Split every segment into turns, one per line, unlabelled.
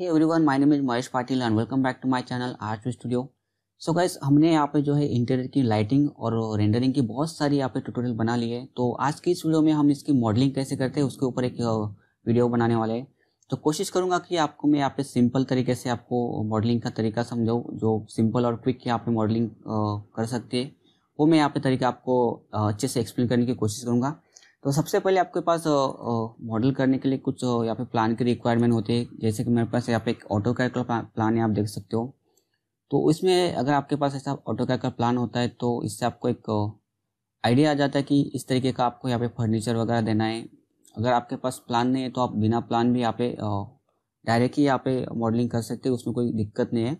hey everyone my name is Mahesh Patil and welcome back to my channel art studio so guys हमने यहाँ पे जो है इंटीरियर की लाइटिंग और रेंडरिंग की बहुत सारी यहाँ पे ट्यूटोरियल बना ली है तो आज की इस वीडियो में हम इसकी मॉडलिंग कैसे करते हैं उसके ऊपर एक वीडियो बनाने वाले हैं तो कोशिश करूँगा कि आपको मैं यहाँ पे सिंपल तरीके से आपको मॉडलिंग का तरीका समझाऊँ जो सिंपल और क्विक यहाँ पे मॉडलिंग कर सकते है वो मैं यहाँ पे तरीका आपको अच्छे से एक्सप्लेन करने की कोशिश करूँगा तो सबसे पहले आपके पास मॉडल करने के लिए कुछ यहाँ पे प्लान की रिक्वायरमेंट होती है जैसे कि मेरे पास यहाँ पे एक ऑटो कैड का प्लान है आप देख सकते हो तो इसमें अगर आपके पास ऐसा ऑटो कैड का प्लान होता है तो इससे आपको एक आइडिया आ जाता है कि इस तरीके का आपको यहाँ पे फर्नीचर वगैरह देना है अगर आपके पास प्लान नहीं है तो आप बिना प्लान भी यहाँ पे डायरेक्ट ही यहाँ पे मॉडलिंग कर सकते हैं उसमें कोई दिक्कत नहीं है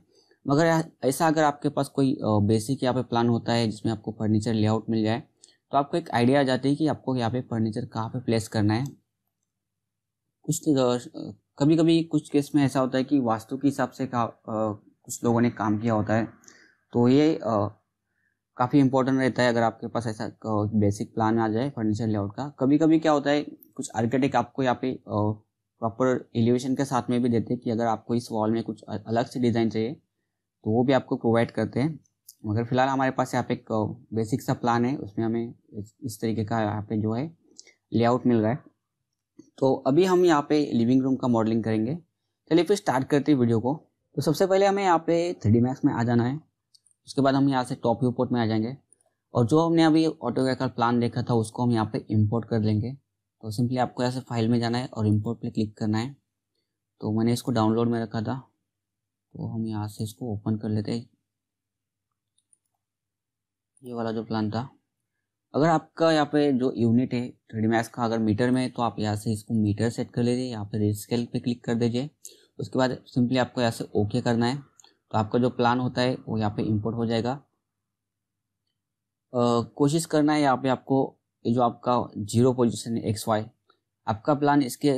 मगर ऐसा अगर आपके पास कोई बेसिक यहाँ पे प्लान होता है जिसमें आपको फर्नीचर लेआउट मिल जाए तो आपको एक आइडिया आ जाती है कि आपको यहाँ पे फर्नीचर कहाँ पे प्लेस करना है कुछ तो, कभी कभी कुछ केस में ऐसा होता है कि वास्तु के हिसाब से का, कुछ लोगों ने काम किया होता है तो ये काफ़ी इंपॉर्टेंट रहता है अगर आपके पास ऐसा बेसिक प्लान आ जाए फर्नीचर लेआउट का कभी कभी क्या होता है कुछ आर्किटेक्ट आपको यहाँ पे प्रॉपर एलिवेशन के साथ में भी देते हैं कि अगर आपको इस वॉल में कुछ अलग से डिज़ाइन चाहिए तो वो भी आपको प्रोवाइड करते हैं मगर फिलहाल हमारे पास यहाँ पे एक बेसिक सा प्लान है उसमें हमें इस तरीके का यहाँ पे जो है लेआउट मिल रहा है तो अभी हम यहाँ पे लिविंग रूम का मॉडलिंग करेंगे चलिए फिर स्टार्ट करते हैं वीडियो को तो सबसे पहले हमें यहाँ पे थ्री मैक्स में आ जाना है उसके बाद हम यहाँ से टॉप व्यू पोर्ट में आ जाएंगे और जो हमने अभी ऑटो का प्लान देखा था उसको हम यहाँ पे इम्पोर्ट कर लेंगे तो सिंपली आपको यहाँ से फाइल में जाना है और इम्पोर्ट पे क्लिक करना है तो मैंने इसको डाउनलोड में रखा था तो हम यहाँ से इसको ओपन कर लेते हैं ये वाला जो प्लान था अगर आपका यहाँ पे जो यूनिट है थ्री मैक्स का अगर मीटर में है तो आप यहाँ से इसको मीटर सेट कर लीजिए यहाँ पे रेड स्केल पे क्लिक कर दीजिए उसके बाद सिंपली आपको यहाँ से ओके करना है तो आपका जो प्लान होता है वो यहाँ पे इंपोर्ट हो जाएगा कोशिश करना है यहाँ पे आपको ये जो आपका जीरो पोजिशन है एक्स वाई आपका प्लान इसके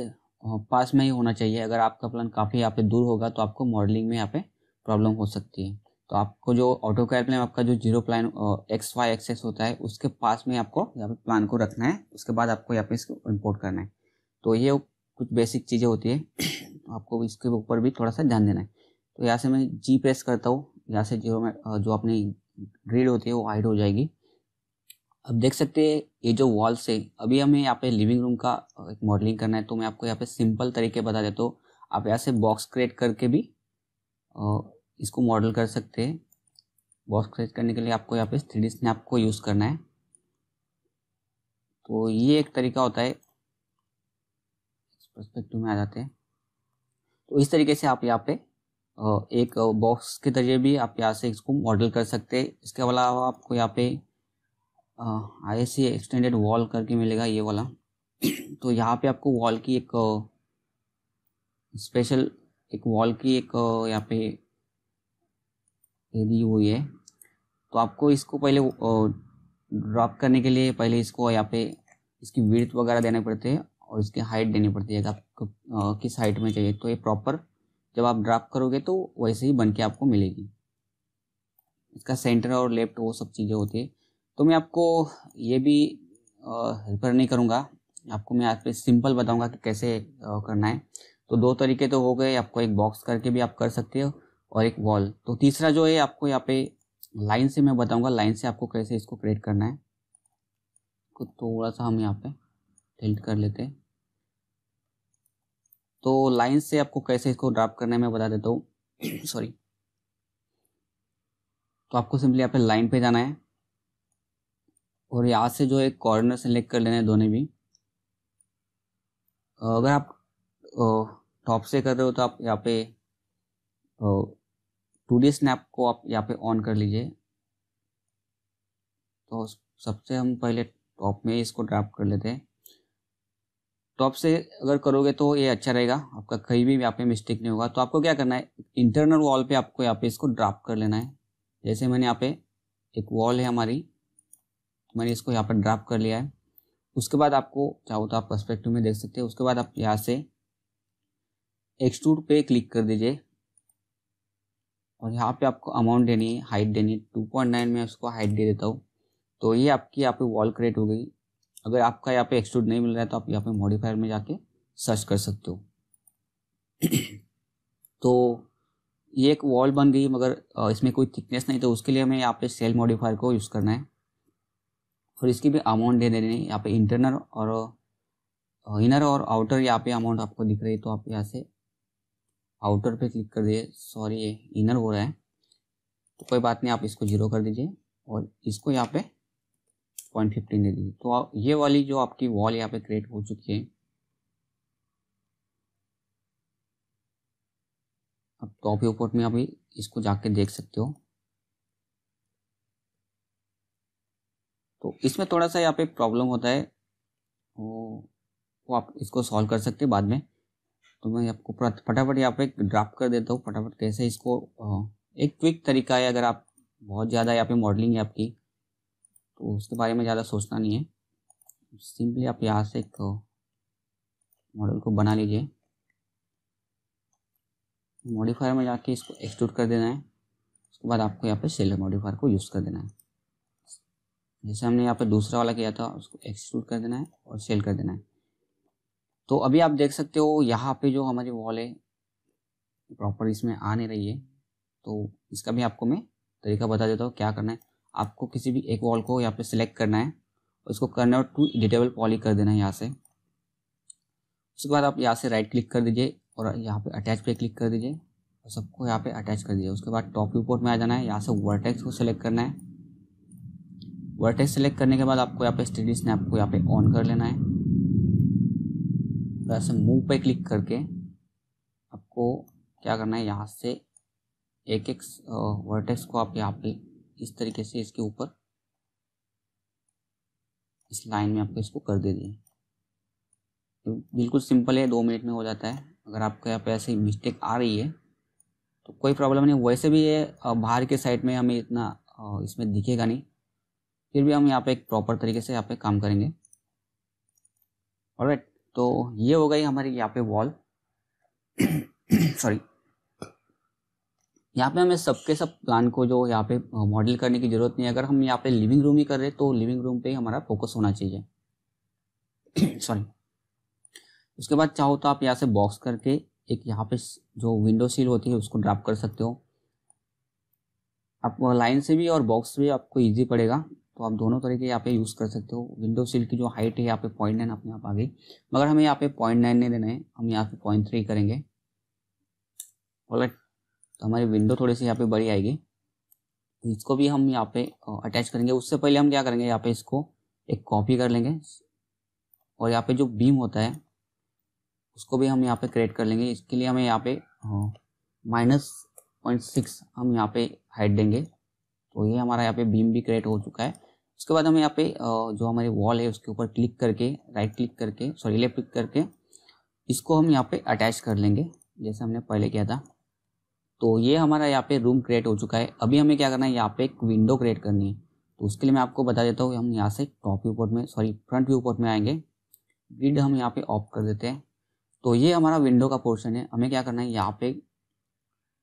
पास में ही होना चाहिए अगर आपका प्लान काफ़ी यहाँ पे दूर होगा तो आपको मॉडलिंग में यहाँ पे प्रॉब्लम हो सकती है तो आपको जो ऑटो कैर में आपका जो zero plane X Y axis होता है उसके पास में आपको यहाँ पे प्लान को रखना है उसके बाद आपको यहाँ पे इसको इम्पोर्ट करना है तो ये कुछ बेसिक चीज़ें होती है तो आपको इसके ऊपर भी थोड़ा सा ध्यान देना है तो यहाँ से मैं जी प्रेस करता हूँ यहाँ से जीरो में जो अपनी ड्रिल होती है वो हाइड हो जाएगी अब देख सकते हैं ये जो वॉल्स है अभी हमें यहाँ पे लिविंग रूम का एक मॉडलिंग करना है तो मैं आपको यहाँ पे सिंपल तरीके बता देता हूँ आप यहाँ से बॉक्स क्रिएट करके भी इसको मॉडल कर सकते हैं बॉक्स क्रिएट करने के लिए आपको यहाँ पे थ्री डी स्नैप को यूज़ करना है तो ये एक तरीका होता है परस्पेक्टिव में आ जाते हैं तो इस तरीके से आप यहाँ पे एक बॉक्स के जरिए भी आप यहाँ से इसको मॉडल कर सकते हैं इसके अलावा आपको यहाँ पे I S C extended wall करके मिलेगा ये वाला तो यहाँ पे आपको वॉल की एक स्पेशल एक वॉल की एक यहाँ पे दी वही है तो आपको इसको पहले ड्रॉप करने के लिए पहले इसको यहाँ पे इसकी विर्थ वगैरह देने पड़ते हैं और इसकी हाइट देनी पड़ती है आपको किस हाइट में चाहिए तो ये प्रॉपर जब आप ड्रॉप करोगे तो वैसे ही बन के आपको मिलेगी इसका सेंटर और लेफ्ट वो सब चीज़ें होती है तो मैं आपको ये भी रिफर नहीं करूँगा आपको मैं आप सिंपल बताऊँगा कि कैसे करना है तो दो तरीके तो हो गए आपको एक बॉक्स करके भी आप कर सकते हो और एक वॉल तो तीसरा जो है आपको यहाँ पे लाइन से मैं बताऊंगा लाइन से आपको कैसे इसको क्रिएट करना है को थोड़ा सा हम यहाँ पे टिल्ट कर लेते हैं तो लाइन से आपको कैसे इसको ड्राप करना है मैं बता देता हूँ सॉरी तो आपको सिंपली यहाँ पे लाइन पे जाना है और यहाँ से जो है कॉर्नर सेलेक्ट कर लेना है दोनों भी अगर आप टॉप से कर रहे हो तो आप यहाँ पे तो टू डी स्नैप को आप यहाँ पे ऑन कर लीजिए तो सबसे हम पहले टॉप में इसको ड्राफ्ट कर लेते हैं टॉप से अगर करोगे तो ये अच्छा रहेगा आपका कहीं भी यहाँ पे मिस्टेक नहीं होगा तो आपको क्या करना है इंटरनल वॉल पे आपको यहाँ पे इसको ड्राफ्ट कर लेना है जैसे मैंने यहाँ पे एक वॉल है हमारी तो मैंने इसको यहाँ पर ड्राफ्ट कर लिया है उसके बाद आपको चाहो तो आप परस्पेक्टिव में देख सकते हैं उसके बाद आप यहाँ से एक्सट्रूड पे क्लिक कर दीजिए और यहाँ पे आपको अमाउंट देनी है हाइट देनी है टू पॉइंट नाइन में उसको हाइट दे देता हूँ तो ये आपकी यहाँ पे वॉल क्रिएट हो गई अगर आपका यहाँ पे एक्सट्रूड नहीं मिल रहा है तो आप यहाँ पे मॉडिफायर में जाके सर्च कर सकते हो तो ये एक वॉल बन गई मगर इसमें कोई थिकनेस नहीं तो उसके लिए हमें यहाँ पे सेल मॉडिफायर को यूज़ करना है और इसकी भी अमाउंट दे देनी है यहाँ पे इंटरनल और इनर और आउटर यहाँ पे अमाउंट आपको दिख रही है तो आप यहाँ से आउटर पे क्लिक कर दिए सॉरी ये इनर हो रहा है तो कोई बात नहीं आप इसको जीरो कर दीजिए और इसको यहाँ पे पॉइंट फिफ्टीन दे दीजिए तो ये वाली जो आपकी वॉल यहाँ पे क्रिएट हो चुकी है अब टॉप ऊपर में आप इसको जाके देख सकते हो तो इसमें थोड़ा सा यहाँ पे प्रॉब्लम होता है वो वो आप इसको सॉल्व कर सकते हैं बाद में तो मैं आपको फटाफट यहाँ पे ड्राफ्ट कर देता हूँ फटाफट कैसे इसको एक क्विक तरीका है अगर आप बहुत ज़्यादा यहाँ पे मॉडलिंग है आपकी तो उसके बारे में ज़्यादा सोचना नहीं है सिंपली आप यहाँ से एक मॉडल को बना लीजिए मॉडिफायर में जाके इसको एक्सट्रूट कर देना है उसके बाद आपको यहाँ पे सेलर मॉडिफायर को यूज़ कर देना है जैसे हमने यहाँ पे दूसरा वाला किया था उसको एक्सट्रूट कर देना है और सेल कर देना है तो अभी आप देख सकते हो यहाँ पे जो हमारी वॉल है प्रॉपर इसमें आ नहीं रही है तो इसका भी आपको मैं तरीका बता देता हूँ क्या करना है आपको किसी भी एक वॉल को यहाँ पे सिलेक्ट करना है और इसको करना है और टू एडिटेबल पॉली कर देना है यहाँ से उसके बाद आप यहाँ से राइट क्लिक कर दीजिए और यहाँ पे अटैच पे क्लिक कर दीजिए और सबको यहाँ पे अटैच कर दीजिए उसके बाद टॉप रिपोर्ट में आ जाना है यहाँ से वर्टेक्स को सिलेक्ट करना है वर्टेक्स सेलेक्ट करने के बाद आपको यहाँ पे स्टडी स्नैप को यहाँ पे ऑन कर लेना है तो ऐसे मूव पे क्लिक करके आपको क्या करना है यहाँ से एक एक वर्टेक्स को आप यहाँ पे इस तरीके से इसके ऊपर इस लाइन में आपको इसको कर दे दिए तो बिल्कुल सिंपल है दो मिनट में हो जाता है अगर आपको यहाँ पे ऐसी मिस्टेक आ रही है तो कोई प्रॉब्लम नहीं वैसे भी ये बाहर के साइड में हमें इतना इसमें दिखेगा नहीं फिर भी हम यहाँ पे एक प्रॉपर तरीके से यहाँ पे काम करेंगे और तो ये हो गई हमारी यहाँ पे वॉल सॉरी यहाँ पे हमें सबके सब प्लान को जो यहाँ पे मॉडल करने की ज़रूरत नहीं है अगर हम यहाँ पे लिविंग रूम ही कर रहे तो लिविंग रूम पे ही हमारा फोकस होना चाहिए सॉरी उसके बाद चाहो तो आप यहाँ से बॉक्स करके एक यहाँ पे जो विंडो सील होती है उसको ड्राप कर सकते हो आप लाइन से भी और बॉक्स से भी आपको ईजी पड़ेगा तो आप दोनों तरीके यहाँ पे यूज़ कर सकते हो विंडो सीट की जो हाइट है यहाँ पे पॉइंट नाइन अपने आप आ गई मगर हमें यहाँ पे पॉइंट नाइन नहीं देना है हम यहाँ पे पॉइंट थ्री करेंगे तो हमारी विंडो थोड़ी सी यहाँ पे बड़ी आएगी इसको भी हम यहाँ पे अटैच करेंगे उससे पहले हम क्या करेंगे यहाँ पे इसको एक कॉपी कर लेंगे और यहाँ पे जो बीम होता है उसको भी हम यहाँ पे क्रिएट कर लेंगे इसके लिए हमें यहाँ पे माइनस पॉइंट सिक्स हम यहाँ पे हाइट देंगे तो ये हमारा यहाँ पे बीम भी क्रिएट हो चुका है उसके बाद हम यहाँ पे जो हमारे वॉल है उसके ऊपर क्लिक करके राइट क्लिक करके सॉरी लेफ्ट क्लिक करके इसको हम यहाँ पे अटैच कर लेंगे जैसे हमने पहले किया था तो ये हमारा यहाँ पे रूम क्रिएट हो चुका है अभी हमें क्या करना है यहाँ पे एक विंडो क्रिएट करनी है तो उसके लिए मैं आपको बता देता हूँ हम यहाँ से टॉप व्यू पोर्ट में सॉरी फ्रंट व्यू पोर्ट में आएंगे ग्रिड हम यहाँ पे ऑफ कर देते हैं तो ये हमारा विंडो का पोर्शन है हमें क्या करना है यहाँ पे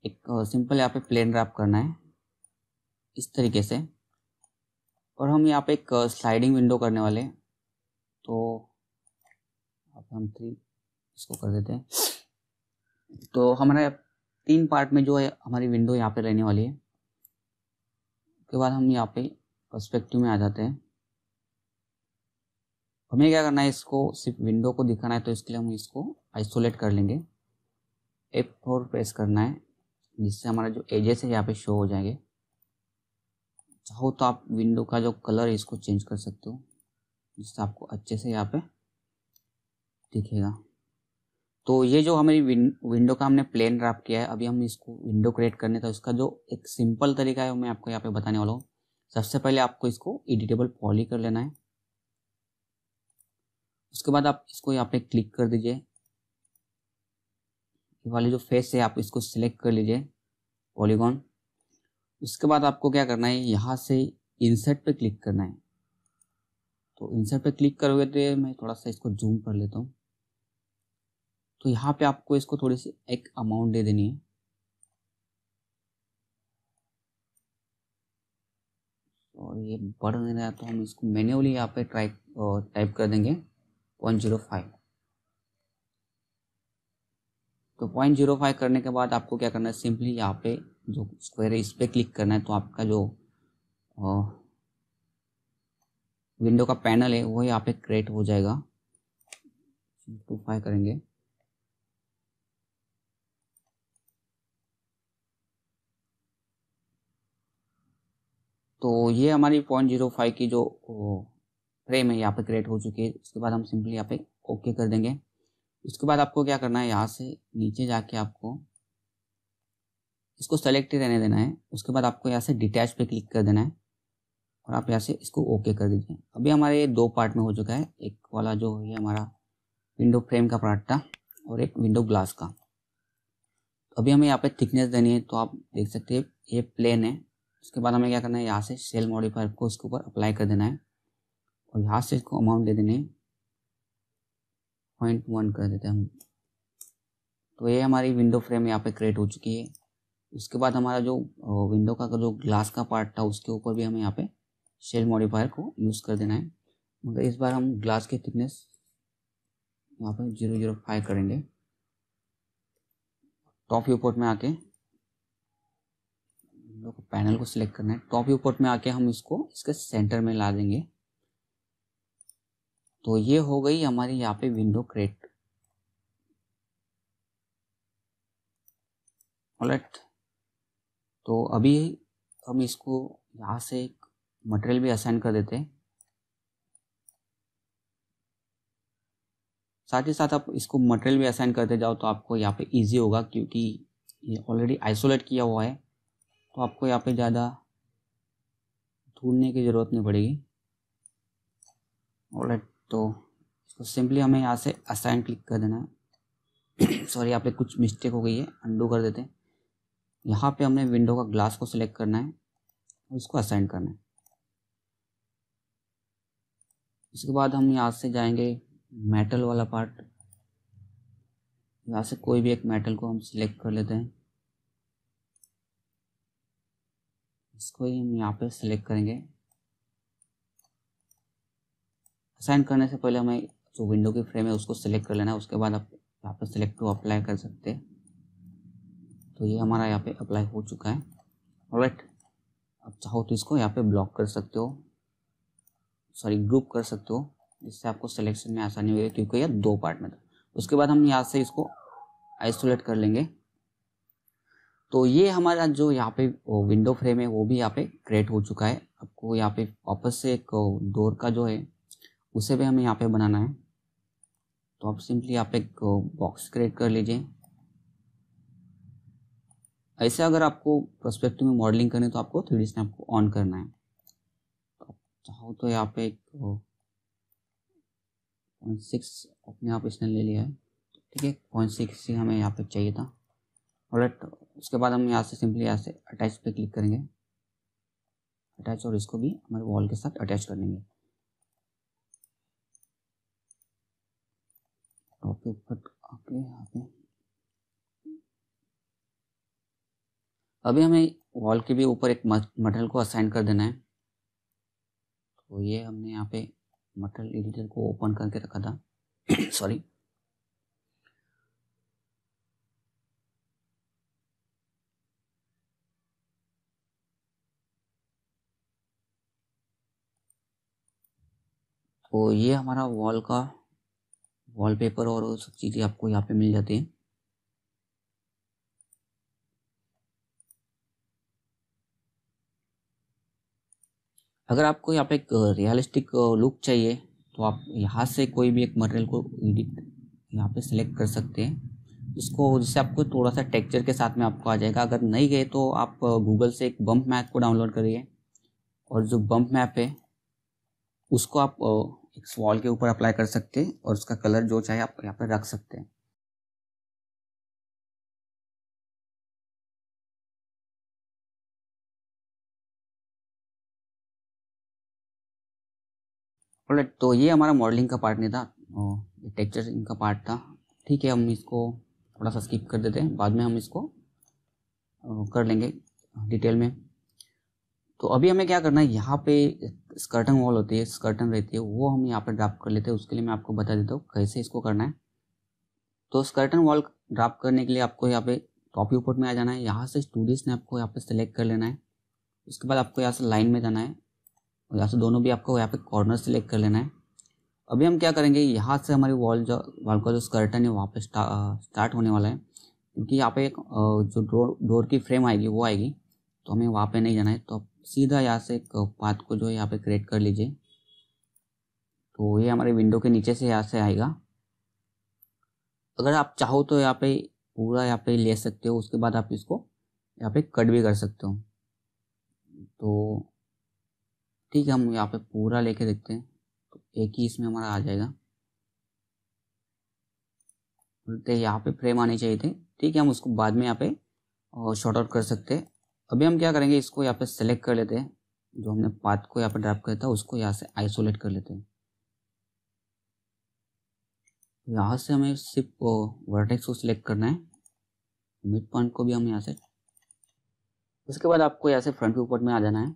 एक सिंपल यहाँ पे प्लेन रैप करना है इस तरीके से और हम यहाँ पे एक स्लाइडिंग विंडो करने वाले हैं तो अब हम थ्री इसको कर देते हैं तो हमारे तीन पार्ट में जो है हमारी विंडो यहाँ पे रहने वाली है उसके बाद हम यहाँ पे पर्सपेक्टिव में आ जाते हैं हमें क्या करना है इसको सिर्फ विंडो को दिखाना है तो इसके लिए हम इसको आइसोलेट कर लेंगे एप फोर प्रेस करना है जिससे हमारा जो एजेस है यहाँ पे शो हो जाएंगे चाहो तो आप विंडो का जो कलर है इसको चेंज कर सकते हो जिससे आपको अच्छे से यहाँ पे दिखेगा तो ये जो हमारी विन, विंडो का हमने प्लेन ड्राफ किया है अभी हम इसको विंडो क्रिएट करने था तो इसका जो एक सिंपल तरीका है मैं आपको यहाँ पे बताने वाला हूँ सबसे पहले आपको इसको एडिटेबल पॉली कर लेना है उसके बाद आप इसको यहाँ पे क्लिक कर दीजिए ये वाले जो फेस है आप इसको सिलेक्ट कर लीजिए पॉलीगॉन उसके बाद आपको क्या करना है यहाँ से इंसर्ट पे क्लिक करना है तो इंसर्ट पे क्लिक करोगे तो मैं थोड़ा सा इसको जूम कर लेता हूँ तो यहाँ पे आपको इसको थोड़ी सी एक अमाउंट दे देनी है और ये बढ़ नहीं रहा तो हम इसको मैन्युअली यहाँ पे ट्राई टाइप कर देंगे पॉइंट जीरो फाइव तो पॉइंट जीरो फाइव करने के बाद आपको क्या करना है सिंपली यहाँ पे जो स्क्वायर है इस पर क्लिक करना है तो आपका जो विंडो का पैनल है वो यहाँ पे क्रिएट हो जाएगा सिंप्लीफाई करेंगे तो ये हमारी पॉइंट जीरो फाइव की जो फ्रेम है यहाँ पे क्रिएट हो चुकी है उसके बाद हम सिंपली यहाँ पे ओके कर देंगे उसके बाद आपको क्या करना है यहाँ से नीचे जाके आपको इसको सेलेक्ट रहने देना है उसके बाद आपको यहाँ से डिटैच पे क्लिक कर देना है और आप यहाँ से इसको ओके कर दीजिए अभी हमारे ये दो पार्ट में हो चुका है एक वाला जो है हमारा विंडो फ्रेम का पार्ट था और एक विंडो ग्लास का तो अभी हमें यहाँ पे थिकनेस देनी है तो आप देख सकते हैं ये प्लेन है उसके बाद हमें क्या करना है यहाँ से सेल मॉडिफायर को इसके ऊपर अप्लाई कर देना है और यहाँ से इसको अमाउंट दे देना है पॉइंट वन कर देते हैं हम तो ये हमारी विंडो फ्रेम यहाँ पे क्रिएट हो चुकी है उसके बाद हमारा जो विंडो का जो ग्लास का पार्ट था उसके ऊपर भी हमें यहाँ पे शेल मॉडिफायर को यूज़ कर देना है मगर इस बार हम ग्लास की थिकनेस यहाँ पे जीरो जीरो फाइव करेंगे टॉप व्यूपोर्ट में आके पैनल को सिलेक्ट करना है टॉप व्यूपोर्ट में आके हम इसको इसके सेंटर में ला देंगे तो ये हो गई हमारी यहाँ पे विंडो क्रिएट ऑलराइट तो अभी हम इसको यहाँ से एक मटेरियल भी असाइन कर देते हैं साथ ही साथ आप इसको मटेरियल भी असाइन करते जाओ तो आपको यहाँ पे इजी होगा क्योंकि ये ऑलरेडी आइसोलेट किया हुआ है तो आपको यहाँ पे ज़्यादा ढूंढने की ज़रूरत नहीं पड़ेगी ऑलराइट तो इसको सिंपली हमें यहाँ से असाइन क्लिक कर देना है सॉरी यहाँ पे कुछ मिस्टेक हो गई है अंडू कर देते हैं यहाँ पे हमने विंडो का ग्लास को सिलेक्ट करना है और इसको असाइन करना है इसके बाद हम यहाँ से जाएंगे मेटल वाला पार्ट यहाँ से कोई भी एक मेटल को हम सिलेक्ट कर लेते हैं इसको ही हम यहाँ पे सिलेक्ट करेंगे असाइन करने से पहले हमें जो विंडो की फ्रेम है उसको सिलेक्ट कर लेना है उसके बाद आप यहाँ पर सिलेक्ट टू अप्लाई कर सकते हैं तो ये हमारा यहाँ पे अप्लाई हो चुका है राइट आप चाहो तो इसको यहाँ पे ब्लॉक कर सकते हो सॉरी ग्रुप कर सकते हो इससे आपको सिलेक्शन में आसानी होगी क्योंकि यह दो पार्ट में था उसके बाद हम यहाँ से इसको आइसोलेट कर लेंगे तो ये हमारा जो यहाँ पे विंडो फ्रेम है वो भी यहाँ पे क्रिएट हो चुका है आपको यहाँ पे वापस से एक डोर का जो है उसे भी हमें यहाँ पे बनाना है तो आप सिंपली यहाँ पे एक बॉक्स क्रिएट कर लीजिए ऐसे अगर आपको प्रोस्पेक्टिव में मॉडलिंग करनी है तो आपको थ्री डी स्नैप को ऑन करना है तो चाहो तो यहाँ पे एक पॉइंट सिक्स अपने आप इसने ले लिया है ठीक है पॉइंट सिक्स ही हमें यहाँ पे चाहिए था ऑलरेट उसके बाद हम यहाँ से सिंपली यहाँ से अटैच पे क्लिक करेंगे अटैच और इसको भी हमारे वॉल के साथ अटैच कर लेंगे टॉप के ऊपर आके यहाँ पे अभी हमें वॉल के भी ऊपर एक मटल को असाइन कर देना है तो ये हमने यहाँ पे मटल एडिटर को ओपन करके रखा था सॉरी तो ये हमारा वॉल का वॉलपेपर और सब चीज़ें आपको यहाँ पे मिल जाती है अगर आपको यहाँ पे एक रियलिस्टिक लुक चाहिए तो आप यहाँ से कोई भी एक मटेरियल को एडिट यहाँ पे सिलेक्ट कर सकते हैं इसको जिससे आपको थोड़ा सा टेक्सचर के साथ में आपको आ जाएगा अगर नहीं गए तो आप गूगल से एक बम्प मैप को डाउनलोड करिए और जो बम्प मैप है उसको आप एक वॉल के ऊपर अप्लाई कर सकते हैं और उसका कलर जो चाहे आप यहाँ पर रख सकते हैं ऑलराइट तो ये हमारा मॉडलिंग का पार्ट नहीं था टेक्चर इनका पार्ट था ठीक है हम इसको थोड़ा सा स्किप कर देते हैं बाद में हम इसको कर लेंगे डिटेल में तो अभी हमें क्या करना है यहाँ पे स्कर्टन वॉल होती है स्कर्टन रहती है वो हम यहाँ पे ड्राफ्ट कर लेते हैं उसके लिए मैं आपको बता देता हूँ कैसे इसको करना है तो स्कर्टन वॉल ड्राफ्ट करने के लिए आपको यहाँ पे टॉप ऊपर में आ जाना है यहाँ से स्टूडियो ने आपको यहाँ पे सेलेक्ट कर लेना है उसके बाद आपको यहाँ से लाइन में जाना है यहाँ से तो दोनों भी आपको यहाँ पे कॉर्नर सेलेक्ट कर लेना है अभी हम क्या करेंगे यहाँ से हमारी वॉल जो वॉल का जो स्कर्टन है वहाँ पे स्टार्ट होने वाला है क्योंकि यहाँ पे एक जो डोर डोर की फ्रेम आएगी वो आएगी तो हमें वहाँ पे नहीं जाना है तो सीधा यहाँ से एक पाथ को जो है यहाँ पे क्रिएट कर लीजिए तो ये हमारे विंडो के नीचे से यहाँ से आएगा अगर आप चाहो तो यहाँ पे पूरा यहाँ पे ले सकते हो उसके बाद आप इसको यहाँ पे कट भी कर सकते हो तो ठीक है हम यहाँ पे पूरा लेके देखते हैं तो एक ही इसमें हमारा आ जाएगा बोलते यहाँ पे फ्रेम आने चाहिए थे ठीक है हम उसको बाद में यहाँ पे शॉर्ट आउट कर सकते हैं अभी हम क्या करेंगे इसको यहाँ पे सेलेक्ट कर लेते हैं जो हमने पाथ को यहाँ पे ड्राप किया था उसको यहाँ से आइसोलेट कर लेते हैं यहाँ से हमें सिर्फ वर्टेक्स को सिलेक्ट करना है मिड पॉइंट को भी हम यहाँ से उसके बाद आपको यहाँ से फ्रंट के ऊपर में आ जाना है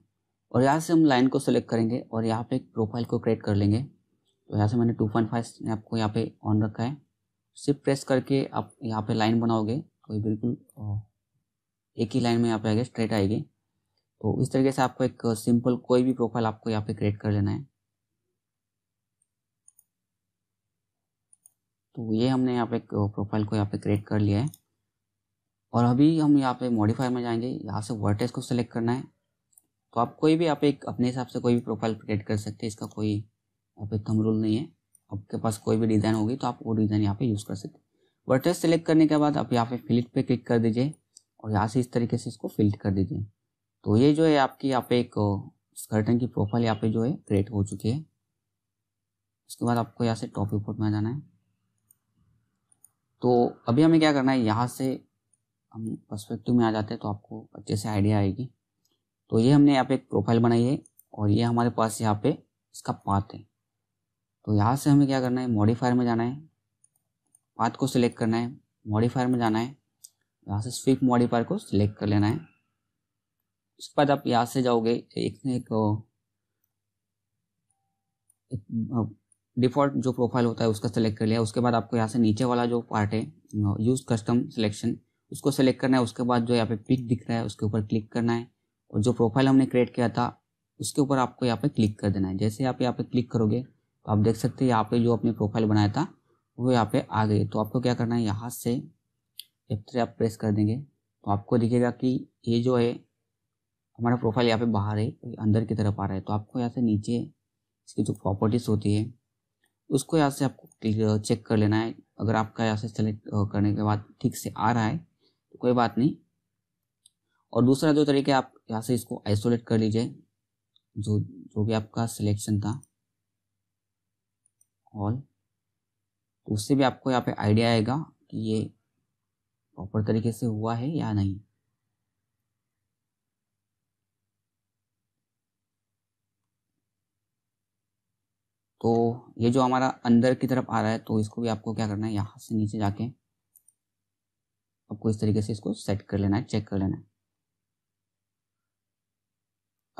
और यहाँ से हम लाइन को सेलेक्ट करेंगे और यहाँ पे एक प्रोफाइल को क्रिएट कर लेंगे तो यहाँ से मैंने टू पॉइंट फाइव आपको यहाँ पे ऑन रखा है सिर्फ प्रेस करके आप यहाँ पे लाइन बनाओगे तो ये बिल्कुल एक ही लाइन में यहाँ पे आएगा स्ट्रेट आएगी तो इस तरीके से आपको एक सिंपल कोई भी प्रोफाइल आपको यहाँ पे क्रिएट कर लेना है तो ये हमने यहाँ पे एक प्रोफाइल को यहाँ पे क्रिएट कर लिया है और अभी हम यहाँ पे मॉडिफाई में जाएंगे यहाँ से वर्टेज को सिलेक्ट करना है तो आप कोई भी आप एक अपने हिसाब से कोई भी प्रोफाइल क्रिएट कर सकते हैं इसका कोई यहाँ पे थम रूल नहीं है आपके पास कोई भी डिज़ाइन होगी तो आप वो डिज़ाइन यहाँ पे यूज़ कर सकते हैं वर्टेस सेलेक्ट करने के बाद आप यहाँ पे फिलिट पे क्लिक कर दीजिए और यहाँ से इस तरीके से इसको फिल्ट कर दीजिए तो ये जो है आपकी यहाँ पे एक स्कर्टन की प्रोफाइल यहाँ पे जो है क्रिएट हो चुकी है उसके बाद आपको यहाँ से टॉप रिपोर्ट में जाना है तो अभी हमें क्या करना है यहाँ से हम परस्पेक्टिव में आ जाते हैं तो आपको अच्छे से आइडिया आएगी तो ये हमने यहाँ पे एक प्रोफाइल बनाई है और ये हमारे पास यहाँ पे इसका पाथ है तो यहाँ से हमें क्या करना है मॉडिफायर में जाना है पाथ को सिलेक्ट करना है मॉडिफायर में जाना है यहाँ से स्विफ्ट मॉडिफायर को सिलेक्ट कर लेना है उसके बाद आप यहाँ से जाओगे एक एक, एक डिफ़ॉल्ट जो प्रोफाइल होता है उसका सेलेक्ट कर लिया उसके बाद आपको यहाँ से नीचे वाला जो पार्ट है यूज़ कस्टम सिलेक्शन उसको सेलेक्ट करना है उसके बाद जो यहाँ पे पिक दिख रहा है उसके ऊपर क्लिक करना है और जो प्रोफाइल हमने क्रिएट किया था उसके ऊपर आपको यहाँ पे क्लिक कर देना है जैसे आप यहाँ पे क्लिक करोगे तो आप देख सकते हैं यहाँ पे जो अपने प्रोफाइल बनाया था वो यहाँ पे आ गई तो आपको क्या करना है यहाँ से एफ थ्री आप प्रेस कर देंगे तो आपको दिखेगा कि ये जो है हमारा प्रोफाइल यहाँ पे बाहर है अंदर की तरफ आ रहा है तो आपको यहाँ से नीचे इसकी जो प्रॉपर्टीज़ होती है उसको यहाँ से आपको चेक कर लेना है अगर आपका यहाँ से सेलेक्ट करने के बाद ठीक से आ रहा है तो कोई बात नहीं और दूसरा जो तरीका आप यहाँ से इसको आइसोलेट कर लीजिए जो जो भी आपका सिलेक्शन था ऑल तो उससे भी आपको यहाँ पे आइडिया आएगा कि ये प्रॉपर तरीके से हुआ है या नहीं तो ये जो हमारा अंदर की तरफ आ रहा है तो इसको भी आपको क्या करना है यहाँ से नीचे जाके आपको इस तरीके से इसको सेट कर लेना है चेक कर लेना है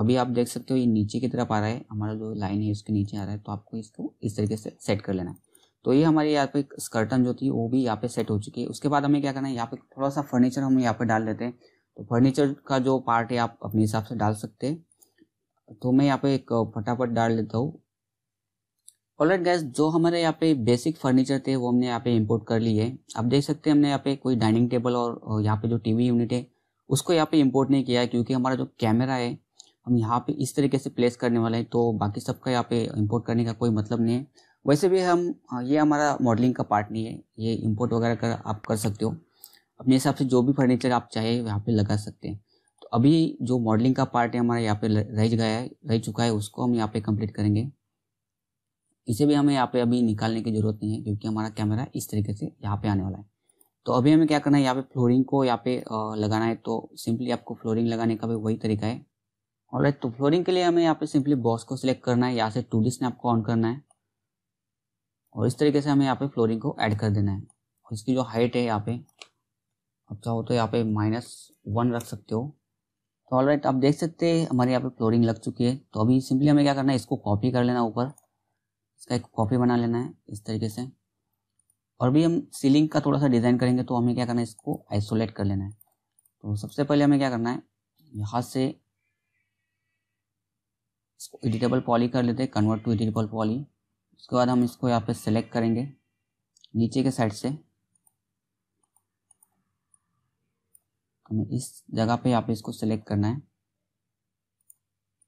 अभी आप देख सकते हो ये नीचे की तरफ आ रहा है हमारा जो लाइन है उसके नीचे आ रहा है तो आपको इसको इस तरीके से सेट कर लेना है तो ये हमारे यहाँ पे स्कर्टन जो थी वो भी यहाँ पे सेट हो चुकी है उसके बाद हमें क्या करना है यहाँ पे थोड़ा सा फर्नीचर हम यहाँ पे डाल लेते हैं तो फर्नीचर का जो पार्ट है आप अपने हिसाब से डाल सकते हैं तो मैं यहाँ पे एक फटाफट डाल लेता हूँ ऑलरेड गैस जो हमारे यहाँ पे बेसिक फर्नीचर थे वो हमने यहाँ पे इम्पोर्ट कर लिए है आप देख सकते हैं हमने यहाँ पे कोई डाइनिंग टेबल और यहाँ पे जो टीवी यूनिट है उसको यहाँ पे इम्पोर्ट नहीं किया है क्योंकि हमारा जो कैमरा है हम यहाँ पे इस तरीके से प्लेस करने वाले हैं तो बाकी सब का यहाँ पे इंपोर्ट करने का कोई मतलब नहीं है वैसे भी हम हाँ, ये हमारा मॉडलिंग का पार्ट नहीं है ये इंपोर्ट वगैरह कर आप कर सकते हो अपने हिसाब से जो भी फर्नीचर आप चाहे यहाँ पे लगा सकते हैं तो अभी जो मॉडलिंग का पार्ट है हमारा यहाँ पे रह गया है रह चुका है उसको हम यहाँ पे कंप्लीट करेंगे इसे भी हमें यहाँ पे अभी निकालने की ज़रूरत नहीं है क्योंकि हमारा कैमरा इस तरीके से यहाँ पे आने वाला है तो अभी हमें क्या करना है यहाँ पे फ्लोरिंग को यहाँ पे लगाना है तो सिंपली आपको फ्लोरिंग लगाने का भी वही तरीका है और राइट तो फ्लोरिंग के लिए हमें यहाँ पे सिंपली बॉक्स को सिलेक्ट करना है यहाँ से टू डी स्नैप को ऑन करना है और इस तरीके से हमें यहाँ पे फ्लोरिंग को ऐड कर देना है और इसकी जो हाइट है यहाँ पे आप चाहो तो यहाँ पे माइनस वन रख सकते हो तो ऑल राइट आप देख सकते हैं हमारे यहाँ पे फ्लोरिंग लग चुकी है तो अभी सिंपली हमें क्या करना है इसको कॉपी कर लेना ऊपर इसका एक कॉपी बना लेना है इस तरीके से और भी हम सीलिंग का थोड़ा सा डिज़ाइन करेंगे तो हमें क्या करना है इसको आइसोलेट कर लेना है तो सबसे पहले हमें क्या करना है यहाँ से इसको एडिटेबल पॉली कर लेते हैं कन्वर्ट टू एडिटेबल पॉली उसके बाद हम इसको यहाँ पे सेलेक्ट करेंगे नीचे के साइड से हमें इस जगह पे यहाँ पे इसको सेलेक्ट करना है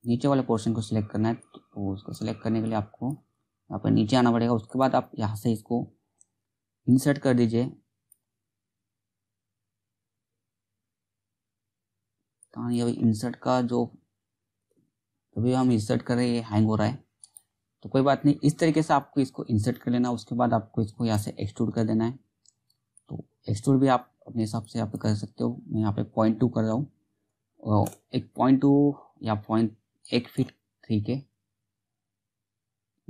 नीचे वाले पोर्शन को सिलेक्ट करना है तो उसको सिलेक्ट करने के लिए आपको यहाँ पर नीचे आना पड़ेगा उसके बाद आप यहाँ से इसको इंसर्ट कर दीजिए तो ये इंसर्ट का जो अभी हम इंसर्ट कर रहे हैं ये हैंग हो रहा है तो कोई बात नहीं इस तरीके से आपको इसको इंसर्ट कर लेना उसके बाद आपको इसको यहाँ से एक्सट्रूड कर देना है तो एक्सट्रूड भी आप अपने हिसाब से यहाँ पे कर सकते हो मैं यहाँ पे पॉइंट टू कर रहा हूँ एक पॉइंट टू या पॉइंट एक फिट ठीक है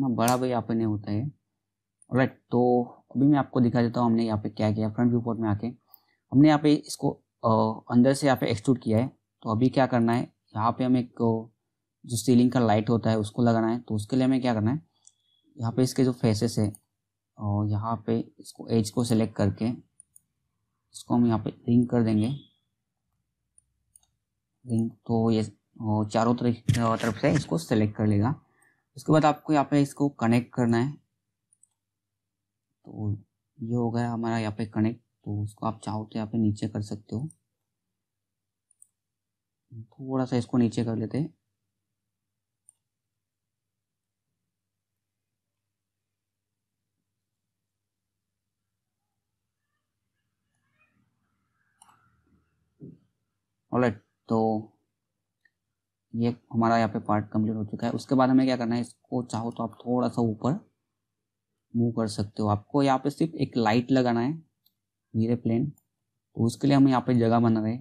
ना बड़ा भी यहाँ पे नहीं होता है राइट तो अभी मैं आपको दिखा देता हूँ हमने यहाँ पे क्या किया फ्रंट व्यू पोर्ट में आके हमने यहाँ पे इसको अंदर से यहाँ पे एक्सट्रूड किया है तो अभी क्या करना है यहाँ पे हम एक जो सीलिंग का लाइट होता है उसको लगाना है तो उसके लिए हमें क्या करना है यहाँ पे इसके जो फेसेस है और यहाँ पे इसको एज को सेलेक्ट करके इसको हम यहाँ पे रिंग कर देंगे रिंग तो ये चारों तरफ तरफ से इसको सेलेक्ट कर लेगा उसके बाद आपको यहाँ पे इसको कनेक्ट करना है तो ये हो गया हमारा यहाँ पे कनेक्ट तो उसको आप चाहो तो यहाँ पे नीचे कर सकते हो थोड़ा सा इसको नीचे कर लेते हैं ऑलराइट तो ये हमारा यहाँ पे पार्ट कंप्लीट हो चुका है उसके बाद हमें क्या करना है इसको चाहो तो आप थोड़ा सा ऊपर मूव कर सकते हो आपको यहाँ पे सिर्फ एक लाइट लगाना है मेरे प्लेन तो उसके लिए हम यहाँ पे जगह बना रहे